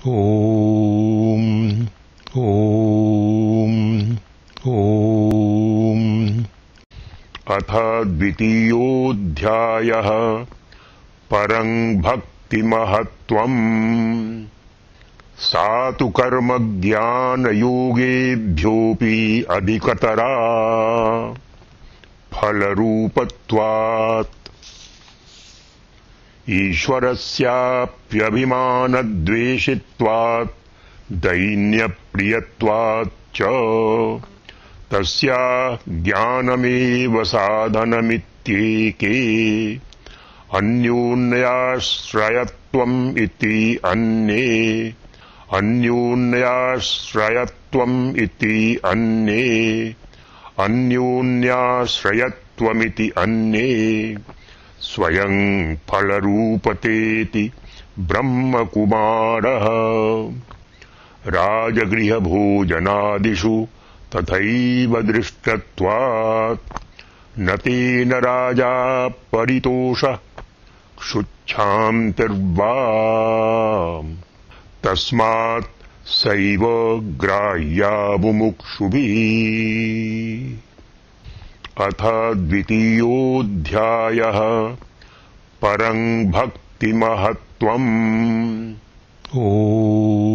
ॐ ॐ ॐ अथ द्वितीयोऽध्यायः परं भक्तिमहत्त्वम् सा तु कर्मज्ञानयोगेभ्योऽपि अधिकतरा फलरूपत्वात् ईश्वरस्याप्यभिमानद्वेषित्वात् दैन्यप्रियत्वाच्च तस्या ज्ञानमेव साधनमित्येके अन्योनयाश्रयत्वम् इति अन्ये अन्योनयाश्रयत्वम् इति अन्ये अन्योन्याश्रयत्वमिति अन्ये स्वयं फलरूपतेति ब्रह्मकुमारः राजगृहभोजनादिषु तथैव दृष्टत्वात् न तेन राजा परितोषः क्षुच्छान्तिर्वा तस्मात् सैव ग्राह्या मुमुक्षुभिः अथ द्वितीयोऽध्यायः परम् भक्तिमहत्त्वम् ओ